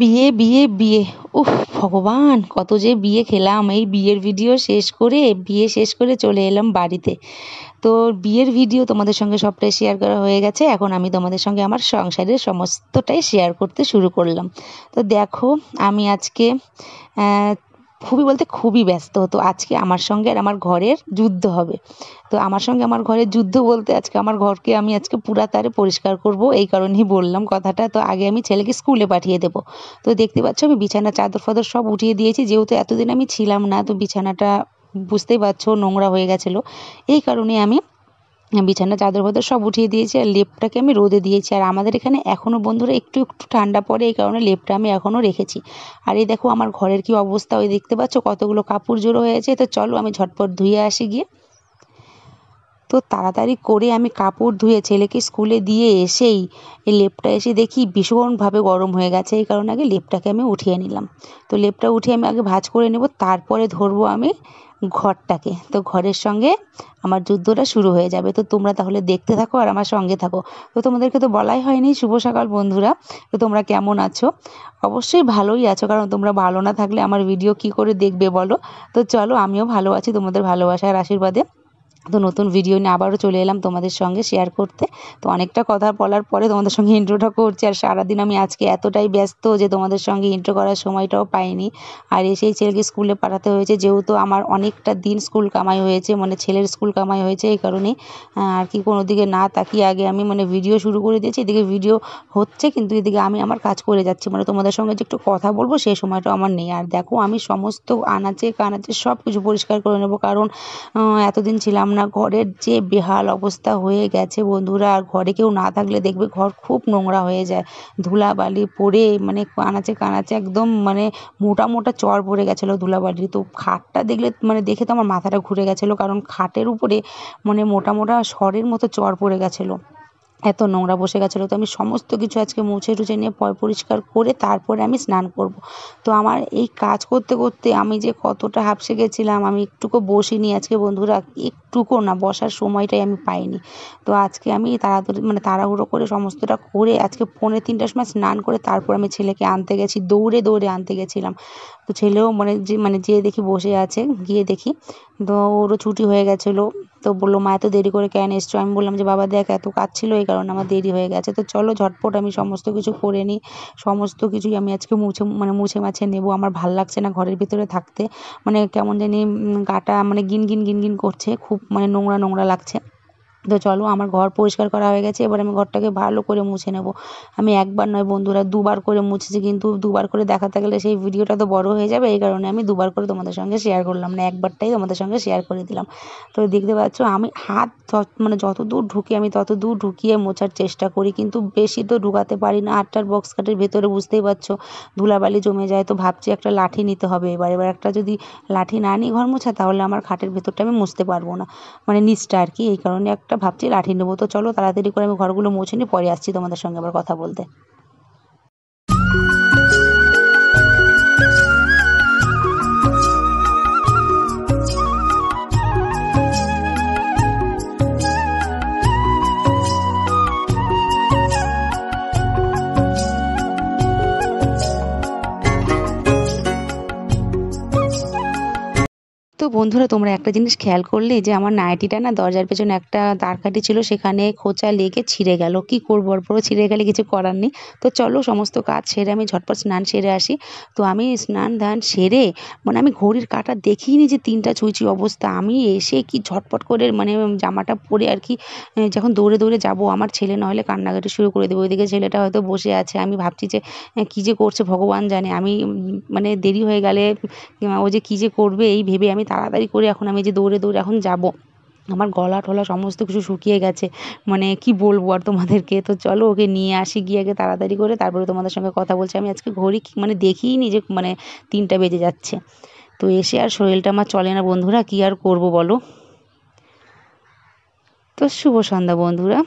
বিয়ে বিয়ে বিয়ে উফ ভগবান কত যে বিয়ে খেলাম এই বিয়ের ভিডিও শেষ করে বিয়ে শেষ করে চলে এলাম বাড়িতে তো বিয়ের ভিডিও তোমাদের সঙ্গে সবটাই শেয়ার করা হয়ে গেছে এখন আমি তোমাদের সঙ্গে আমার সংসারের সমস্তটাই শেয়ার করতে শুরু করলাম তো দেখো আমি আজকে খুবই বলতে খুবই ব্যস্ত হতো আজকে আমার সঙ্গে আর আমার ঘরের যুদ্ধ হবে তো আমার সঙ্গে আমার ঘরের যুদ্ধ বলতে আজকে আমার ঘরকে আমি আজকে পুরা তারে পরিষ্কার করব এই কারণেই বললাম কথাটা তো আগে আমি ছেলেকে স্কুলে পাঠিয়ে দেব তো দেখতে পাচ্ছ আমি বিছানা চাদর ফাদর সব উঠিয়ে দিয়েছি যেহেতু এতদিন আমি ছিলাম না তো বিছানাটা বুঝতেই পারছো নোংরা হয়ে গেছিলো এই কারণে আমি বিছানা চাদর ফাদর সব উঠিয়ে দিয়েছি আর লেপটাকে আমি রোদে দিয়েছি আর আমাদের এখানে এখনও বন্ধুরা একটু একটু ঠান্ডা পড়ে এই কারণে লেপটা আমি এখনও রেখেছি আর এই দেখো আমার ঘরের কি অবস্থা ওই দেখতে পাচ্ছ কতগুলো কাপড় জোড়ো হয়েছে তো চলো আমি ঝটপট ধুয়ে আসি গিয়ে তো তাড়াতাড়ি করে আমি কাপড় ধুয়ে ছেলেকে স্কুলে দিয়ে এসেই এই লেপটা এসে দেখি ভীষণভাবে গরম হয়ে গেছে এই কারণে আগে লেপটাকে আমি উঠিয়ে নিলাম তো লেপটা উঠিয়ে আমি আগে ভাজ করে নেব তারপরে ধরবো আমি ঘরটাকে তো ঘরের সঙ্গে আমার যুদ্ধটা শুরু হয়ে যাবে তো তোমরা তাহলে দেখতে থাকো আর আমার সঙ্গে থাকো তো তোমাদেরকে তো বলাই হয়নি শুভ সকাল বন্ধুরা তো তোমরা কেমন আছো অবশ্যই ভালোই আছো কারণ তোমরা ভালো না থাকলে আমার ভিডিও কি করে দেখবে বলো তো চলো আমিও ভালো আছি তোমাদের ভালোবাসার আশীর্বাদে তো নতুন ভিডিও নিয়ে আবারও চলে এলাম তোমাদের সঙ্গে শেয়ার করতে তো অনেকটা কথা বলার পরে তোমাদের সঙ্গে ইন্ট্রোটা করছি আর সারাদিন আমি আজকে এতটাই ব্যস্ত যে তোমাদের সঙ্গে ইন্ট্রো করার সময়টাও পাইনি আর এসেই ছেলেকে স্কুলে পাঠাতে হয়েছে যেহেতু আমার অনেকটা দিন স্কুল কামাই হয়েছে মানে ছেলের স্কুল কামাই হয়েছে এই কারণে আর কি কোনো দিকে না তাকিয়ে আগে আমি মানে ভিডিও শুরু করে দিয়েছি এদিকে ভিডিও হচ্ছে কিন্তু এদিকে আমি আমার কাজ করে যাচ্ছি মানে তোমাদের সঙ্গে যে একটু কথা বলবো সেই সময়টাও আমার নেই আর দেখো আমি সমস্ত আনাচে কানাচে সব কিছু পরিষ্কার করে নেবো কারণ এতদিন ছিলাম না না ঘরের যে বেহাল অবস্থা হয়ে গেছে বন্ধুরা আর ঘরে কেউ না থাকলে দেখবে ঘর খুব নোংরা হয়ে যায় ধুলাবালি পড়ে মানে কানাচে কানাচে একদম মানে মোটা মোটা চর পড়ে গেছিলো ধুলাবালি তো খাটটা দেখলে মানে দেখে তো আমার মাথাটা ঘুরে গেছিলো কারণ খাটের উপরে মানে মোটা মোটা সরের মতো চর পড়ে গেছিলো এত নোংরা বসে গেছিলো তো আমি সমস্ত কিছু আজকে মুছে টুছে নিয়ে পরিষ্কার করে তারপরে আমি স্নান করব তো আমার এই কাজ করতে করতে আমি যে কতটা হাঁপসে গেছিলাম আমি একটুকু বসিনি আজকে বন্ধুরা একটুকু না বসার সময়টাই আমি পাইনি তো আজকে আমি তাড়াতাড়ি মানে তাড়াহুড়ো করে সমস্তটা করে আজকে পনেরো তিনটার সময় স্নান করে তারপর আমি ছেলেকে আনতে গেছি দৌড়ে দৌড়ে আনতে গেছিলাম তো ছেলেও মানে যে মানে যেয়ে দেখি বসে আছে গিয়ে দেখি তো ওরও ছুটি হয়ে গেছিলো তো বললো মা এত দেরি করে কেন এসছো আমি বললাম যে বাবা দেখ এত কাজ ছিল এই কারণে আমার দেরি হয়ে গেছে তো চলো ঝটপট আমি সমস্ত কিছু করে নিই সমস্ত কিছুই আমি আজকে মুছে মানে মুছে মাছে নেব আমার ভাল লাগছে না ঘরের ভিতরে থাকতে মানে কেমন জানি গাটা মানে গিন গিন গিন গিন করছে খুব মানে নোংরা নোংরা লাগছে তো চলো আমার ঘর পরিষ্কার করা হয়ে গেছে এবার আমি ঘরটাকে ভালো করে মুছে নেব আমি একবার নয় বন্ধুরা দুবার করে মুছেছি কিন্তু দুবার করে দেখাতে গেলে সেই ভিডিওটা তো বড় হয়ে যাবে এই কারণে আমি দুবার করে তোমাদের সঙ্গে শেয়ার করলাম না একবারটাই তোমাদের সঙ্গে শেয়ার করে দিলাম তো দেখতে পাচ্ছ আমি হাত মানে যত দূর ঢুকি আমি তত দূর ঢুকিয়ে মোছার চেষ্টা করি কিন্তু বেশি তো ঢুকাতে পারি না আটটার বক্স কাটের ভেতরে বুঝতেই পারছো ধুলাবালি জমে যায় তো ভাবছি একটা লাঠি নিতে হবে এবার এবার একটা যদি লাঠি না নিই ঘর মোছা তাহলে আমার খাটের ভেতরটা আমি মুছতে পারবো না মানে নিচটা আর কি এই কারণে একটা ভাবছি লাঠি নেবো তো চলো তাড়াতাড়ি করে আমি ঘরগুলো মুছে নিই পরে আসছি তোমাদের সঙ্গে আবার কথা বলতে বন্ধুরা তোমরা একটা জিনিস খেয়াল করলে যে আমার নাইটিটা না দরজার পেছনে একটা দাঁড়কাটি ছিল সেখানে খোঁচা লেগে ছিঁড়ে গেল কি করব আর পুরো ছিঁড়ে গেলে কিছু করার নেই তো চলো সমস্ত কাজ সেরে আমি ঝটপট স্নান সেরে আসি তো আমি স্নান ধান সেরে মানে আমি ঘড়ির কাটা দেখিনি যে তিনটা ছুঁচি অবস্থা আমি এসে কি ঝটপট করে মানে জামাটা পরে আর কি যখন দৌড়ে দৌড়ে যাব আমার ছেলে নাহলে কান্নাকাটি শুরু করে দেবো ওইদিকে ছেলেটা হয়তো বসে আছে আমি ভাবছি যে কী যে করছে ভগবান জানে আমি মানে দেরি হয়ে গেলে ও যে কী যে করবে এই ভেবে আমি তাড়া তাড়াতাড়ি করে এখন আমি যে দৌড়ে দৌড়ে এখন যাব আমার গলা টলা সমস্ত কিছু শুকিয়ে গেছে মানে কি বলবো আর তোমাদেরকে তো চলো ওকে নিয়ে আসি গিয়ে আগে তাড়াতাড়ি করে তারপরে তোমাদের সঙ্গে কথা বলছি আমি আজকে ঘড়ি মানে দেখিই নি যে মানে তিনটা বেজে যাচ্ছে তো এসে আর শরীরটা আমার চলে না বন্ধুরা কী আর করব বলো তো শুভ সন্ধ্যা বন্ধুরা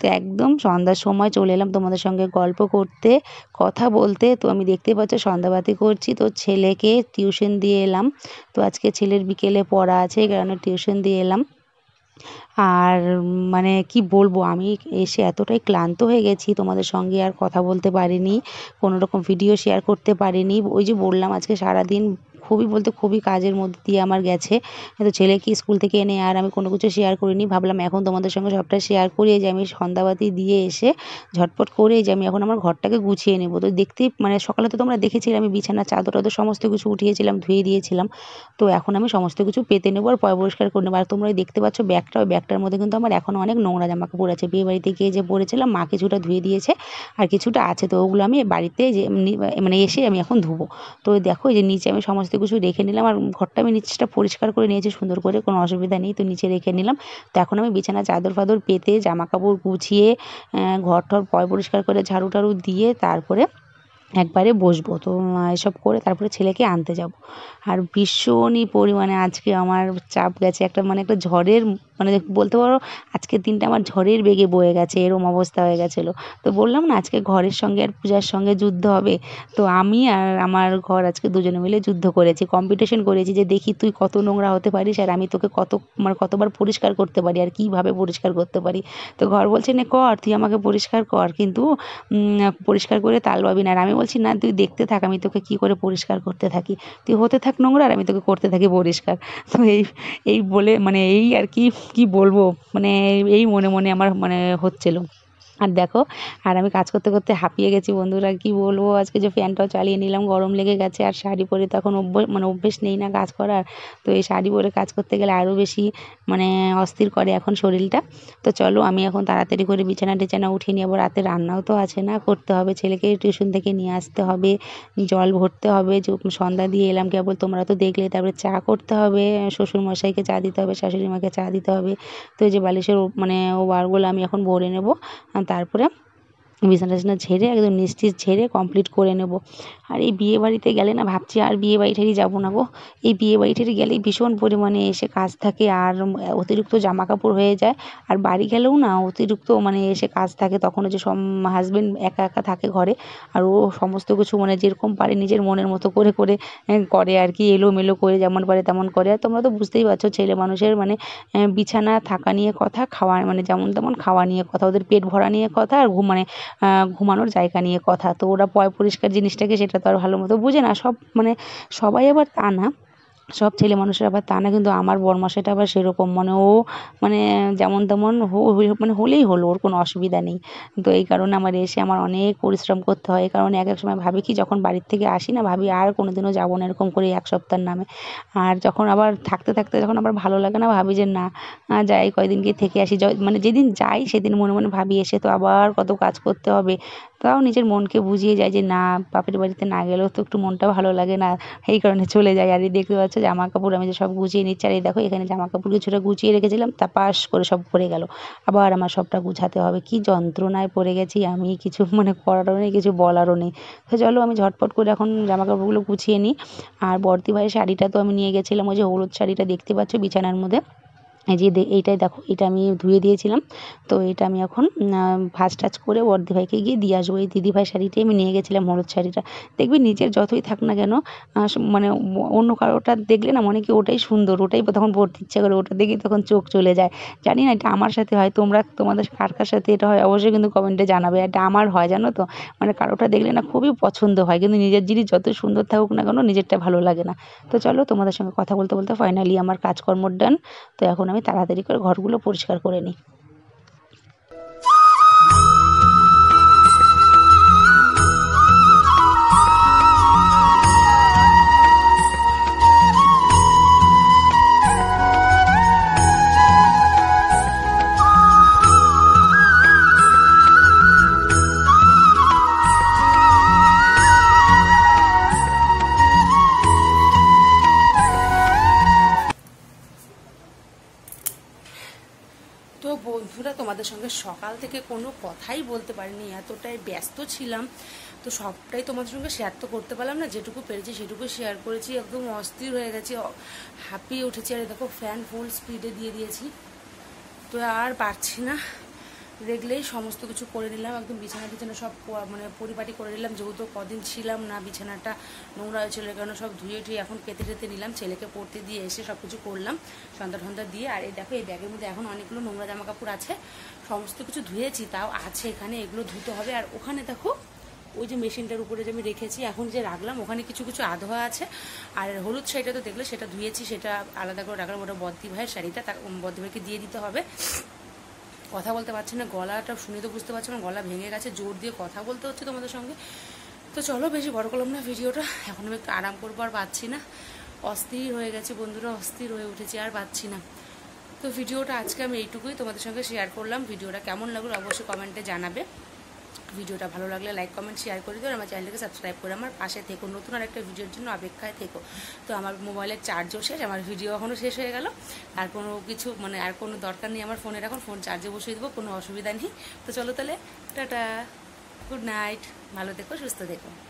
তো একদম সন্ধ্যার সময় চলে এলাম তোমাদের সঙ্গে গল্প করতে কথা বলতে তো আমি দেখতে পাচ্ছ সন্ধ্যাবাতি করছি তো ছেলেকে টিউশন দিয়ে এলাম তো আজকে ছেলের বিকেলে পড়া আছে কারণে টিউশন দিয়ে এলাম আর মানে কি বলবো আমি এসে এতটাই ক্লান্ত হয়ে গেছি তোমাদের সঙ্গে আর কথা বলতে পারিনি কোনো রকম ভিডিও শেয়ার করতে পারিনি ওই যে বললাম আজকে সারাদিন খুবই বলতে খুবই কাজের মধ্যে দিয়ে আমার গেছে কিন্তু ছেলেকে স্কুল থেকে এনে আর আমি কোনো কিছু শেয়ার করিনি ভাবলাম এখন তোমাদের সঙ্গে সবটা শেয়ার করি যে আমি সন্ধ্যাবাতি দিয়ে এসে ঝটপট করে যে আমি এখন আমার ঘরটাকে গুছিয়ে নেবো তো দেখতেই মানে সকালে তো তোমরা দেখেছিলে আমি বিছানা চাদর টাদর সমস্ত কিছু উঠিয়েছিলাম ধুয়ে দিয়েছিলাম তো এখন আমি সমস্ত কিছু পেতে নেবো আর পরিষ্কার করে নেবো আর তোমরা দেখতে পাচ্ছ ব্যাগটা ওই ব্যাগটার মধ্যে কিন্তু আমার এখন অনেক নোংরা জামা কাপড় আছে বিয়ে বাড়িতে গিয়ে যে পরেছিলাম মা কিছুটা ধুয়ে দিয়েছে আর কিছুটা আছে তো ওগুলো আমি বাড়িতে যে মানে এসে আমি এখন ধুবো তো দেখো এই যে নিচে আমি সমস্ত কিছু রেখে নিলাম আর ঘরটা আমি নিচটা পরিষ্কার করে নিয়েছি সুন্দর করে কোনো অসুবিধা নেই তো নিচে রেখে নিলাম তো এখন আমি বিছানা চাদর ফাদর পেতে জামা কাপড় গুছিয়ে ঘর টর পয় পরিষ্কার করে ঝাড়ু টাড়ু দিয়ে তারপরে একবারে বসবো তো এসব করে তারপরে ছেলেকে আনতে যাব আর ভীষণই পরিমাণে আজকে আমার চাপ গেছে একটা মানে একটা ঝড়ের মানে বলতে পারো আজকের দিনটা আমার ঝড়ের বেগে বয়ে গেছে এরম অবস্থা হয়ে গেছিলো তো বললাম না আজকে ঘরের সঙ্গে আর পূজার সঙ্গে যুদ্ধ হবে তো আমি আর আমার ঘর আজকে দুজনে মিলে যুদ্ধ করেছি কম্পিটিশন করেছি যে দেখি তুই কত নোংরা হতে পারিস আর আমি তোকে কত মানে কতবার পরিষ্কার করতে পারি আর কীভাবে পরিষ্কার করতে পারি তো ঘর বলছে না কর তুই আমাকে পরিষ্কার কর কিন্তু পরিষ্কার করে তাল পাবি না আর আমি বলছি না তুই দেখতে থাক আমি তোকে কি করে পরিষ্কার করতে থাকি তুই হতে থাক নোংরা আর আমি তোকে করতে থাকি পরিষ্কার তো এই এই বলে মানে এই আর কি কী বলবো মানে এই মনে মনে আমার মানে হচ্ছিলো আর দেখো আর আমি কাজ করতে করতে হাঁপিয়ে গেছি বন্ধুরা কি বলবো আজকে যে ফ্যানটাও চালিয়ে নিলাম গরম লেগে গেছে আর শাড়ি পরে তখন অভ্যেস মানে অভ্যেস নেই না কাজ করার তো এই শাড়ি পরে কাজ করতে গেলে আরও বেশি মানে অস্থির করে এখন শরীরটা তো চলো আমি এখন তাড়াতাড়ি করে বিছানা টিছানা উঠিয়ে নিয়ে আবার রাতে রান্নাও তো আছে না করতে হবে ছেলেকে টিউশন থেকে নিয়ে আসতে হবে জল ভরতে হবে যে সন্ধ্যা দিয়ে এলাম কেবল তোমরা তো দেখলে তারপরে চা করতে হবে শ্বশুরমশাইকে চা দিতে হবে শাশুড়ি মাকে চা দিতে হবে তো এই যে বালিশের মানে ও বারগুলো আমি এখন ভরে নেবো তারপরে বিছানা টিছানা ঝেড়ে একদম নিস্টিজ ঝেড়ে কমপ্লিট করে নেব আর এই বিয়ে বাড়িতে গেলে না ভাবছি আর বিয়ে বাড়িটারি যাবো না গো এই বিয়ে বাড়িটারি গেলেই ভীষণ পরিমাণে এসে কাজ থাকে আর অতিরিক্ত জামা কাপড় হয়ে যায় আর বাড়ি গেলেও না অতিরিক্ত মানে এসে কাজ থাকে তখন যে সব হাজব্যান্ড একা একা থাকে ঘরে আর ও সমস্ত কিছু মানে যেরকম পারে নিজের মনের মতো করে করে করে আর কি এলোমেলো করে যেমন পারে তেমন করে আর তোমরা তো বুঝতেই পারছো ছেলে মানুষের মানে বিছানা থাকা নিয়ে কথা খাওয়া মানে যেমন তেমন খাওয়া নিয়ে কথা ওদের পেট ভরা নিয়ে কথা আর ঘুম মানে ঘুমানোর জায়গা নিয়ে কথা তো ওরা পয় পরিষ্কার জিনিসটাকে সেটা তো আর ভালো মতো বোঝে না সব মানে সবাই আবার তা না সব ছেলে মানুষের আবার তা না কিন্তু আমার বরমাসাটা আবার সেরকম মানে ও মানে যেমন তেমন মানে হলেই হলো ওর কোনো অসুবিধা নেই তো এই কারণে আমার এসে আমার অনেক পরিশ্রম করতে হয় এই কারণে এক এক সময় ভাবি কি যখন বাড়ির থেকে আসি না ভাবি আর কোনো দিনও যাবো না এরকম করে এক সপ্তাহের নামে আর যখন আবার থাকতে থাকতে যখন আবার ভালো লাগে না ভাবি যে না যাই কয়দিন গিয়ে থেকে আসি মানে যেদিন যাই সেদিন মনে মনে ভাবি এসে তো আবার কত কাজ করতে হবে তাও নিজের মনকে বুঝিয়ে যায় যে না বাপের বাড়িতে না গেলেও তো একটু মনটা ভালো লাগে না এই কারণে চলে যায় আর এই দেখতে পাচ্ছ জামা কাপড় আমি যে সব গুছিয়ে নিচ্ছি আর এই দেখো এখানে জামা কাপড় কিছুটা গুছিয়ে রেখেছিলাম তা পাশ করে সব পড়ে গেল আবার আমার সবটা গুছাতে হবে কি যন্ত্রণায় পড়ে গেছি আমি কিছু মানে করারও নেই কিছু বলারও নেই তো চলো আমি ঝটপট করে এখন জামা কাপড়গুলো গুছিয়ে নিই আর বর্তি ভাইয়ের শাড়িটা তো আমি নিয়ে গেছিলাম ওই যে হলুদ শাড়িটা দেখতে পাচ্ছ বিছানার মধ্যে এই যে এইটাই দেখো এটা আমি ধুয়ে দিয়েছিলাম তো এটা আমি এখন ভাজ টাজ করে ভাইকে গিয়ে দিয়ে আসবো এই দিদিভাই শাড়িটি আমি নিয়ে গেছিলাম হলুদ শাড়িটা দেখবি নিজের যতই থাক না কেন মানে অন্য কারোটা দেখলে না মনে কি ওটাই সুন্দর ওটাই তখন পড়তে ইচ্ছা করে ওটা দেখেই তখন চোখ চলে যায় জানি না এটা আমার সাথে হয় তোমরা তোমাদের কার কার সাথে এটা হয় অবশ্যই কিন্তু কমেন্টে জানাবে এটা আমার হয় জানো তো মানে কারোটা দেখলে না খুবই পছন্দ হয় কিন্তু নিজের জিনিস যতই সুন্দর থাকুক না কেন নিজেরটা ভালো লাগে না তো চলো তোমাদের সঙ্গে কথা বলতে বলতে ফাইনালি আমার কাজকর্ম ডান তো এখন আমি আমি তাড়াতাড়ি করে ঘরগুলো পরিষ্কার করে নিই থেকে কোনো কথাই বলতে পারিনি এতটাই ব্যস্ত ছিলাম তো সবটাই তোমাদের সঙ্গে শেয়ার তো করতে পারলাম না যেটুকু পেরেছি সেটুকু শেয়ার করেছি একদম অস্থির হয়ে গেছি হাঁপিয়ে উঠেছি আর দেখো ফ্যান ফুল স্পিডে দিয়ে দিয়েছি তো আর পারছি না রেগলেই সমস্ত কিছু করে নিলাম একদম বিছানা টিছানা সব মানে পরিপাটি করে নিলাম যেহেতু কদিন ছিলাম না বিছানাটা নোংরা হয়েছিল কারণে সব ধুয়ে টুয়ে এখন পেতে টেতে নিলাম ছেলেকে পড়তে দিয়ে এসে সব কিছু করলাম সন্ধ্যা ঠন্দা দিয়ে আর এই দেখো এই ব্যাগের মধ্যে এখন অনেকগুলো নোংরা জামা কাপড় আছে সমস্ত কিছু ধুয়েছি তাও আছে এখানে এগুলো ধুতে হবে আর ওখানে দেখো ওই যে মেশিনটার উপরে যে আমি রেখেছি এখন যে রাখলাম ওখানে কিছু কিছু আধোয়া আছে আর হলুদ শাড়িটা তো দেখলে সেটা ধুয়েছি সেটা আলাদা করে রাখলাম ওটা বদ্দি ভাইয়ের শাড়িটা তার বদ্দি ভাইকে দিয়ে দিতে হবে কথা বলতে পারছি না গলাটা শুনে তো বুঝতে পারছি না গলা ভেঙে গেছে জোর দিয়ে কথা বলতে হচ্ছে তোমাদের সঙ্গে তো চলো বেশি বড় করলাম না ভিডিওটা এখন আমি একটু আরাম করবো আর পাচ্ছি না অস্থির হয়ে গেছে বন্ধুরা অস্থির হয়ে উঠেছে আর পাচ্ছি না তো ভিডিওটা আজকে আমি এইটুকুই তোমাদের সঙ্গে শেয়ার করলাম ভিডিওটা কেমন লাগলো অবশ্যই কমেন্টে জানাবে ভিডিওটা ভালো লাগলে লাইক কমেন্ট শেয়ার করে দিও আমার চ্যানেলটাকে সাবস্ক্রাইব করে আমার পাশে থেকো নতুন আর একটা ভিডিওর জন্য অপেক্ষায় থেকো তো আমার মোবাইলের চার্জও শেষ আমার ভিডিও এখনও শেষ হয়ে গেল আর কোনো কিছু মানে আর কোনো দরকার নেই আমার ফোনের এখন ফোন চার্জে বসিয়ে দেবো কোনো অসুবিধা নেই তো চলো তাহলে টাটা গুড নাইট ভালো থেকো সুস্থ থেকো